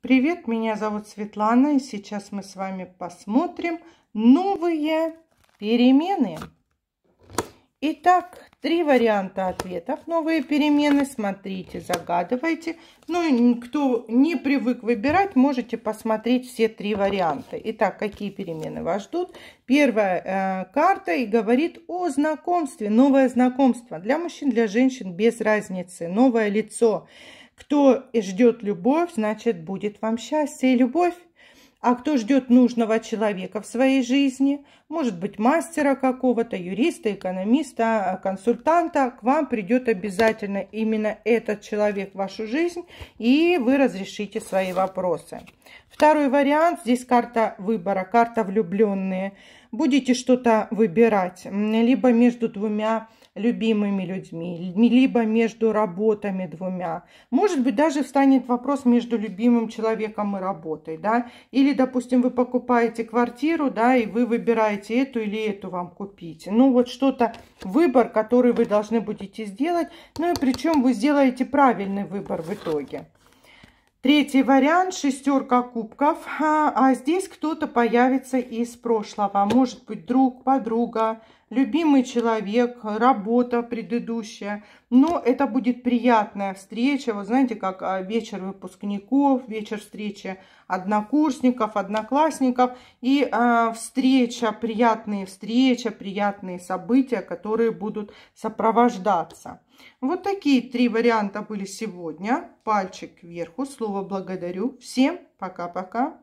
Привет, меня зовут Светлана, и сейчас мы с вами посмотрим новые перемены. Итак, три варианта ответов. Новые перемены, смотрите, загадывайте. Ну, кто не привык выбирать, можете посмотреть все три варианта. Итак, какие перемены вас ждут? Первая э, карта и говорит о знакомстве. Новое знакомство для мужчин, для женщин без разницы. Новое лицо. Кто ждет любовь, значит, будет вам счастье и любовь. А кто ждет нужного человека в своей жизни, может быть, мастера какого-то, юриста, экономиста, а, консультанта, к вам придет обязательно именно этот человек в вашу жизнь, и вы разрешите свои вопросы. Второй вариант, здесь карта выбора, карта влюбленные. Будете что-то выбирать, либо между двумя любимыми людьми, либо между работами двумя. Может быть, даже встанет вопрос между любимым человеком и работой, да? Или, допустим, вы покупаете квартиру, да, и вы выбираете эту или эту вам купить. Ну, вот что-то, выбор, который вы должны будете сделать, ну и причем вы сделаете правильный выбор в итоге. Третий вариант – шестерка кубков. А, а здесь кто-то появится из прошлого. Может быть, друг, подруга, любимый человек, работа предыдущая. Но это будет приятная встреча. Вы знаете, как а, вечер выпускников, вечер встречи однокурсников, одноклассников. И э, встреча, приятные встречи, приятные события, которые будут сопровождаться. Вот такие три варианта были сегодня. Пальчик кверху, слово благодарю. Всем пока-пока.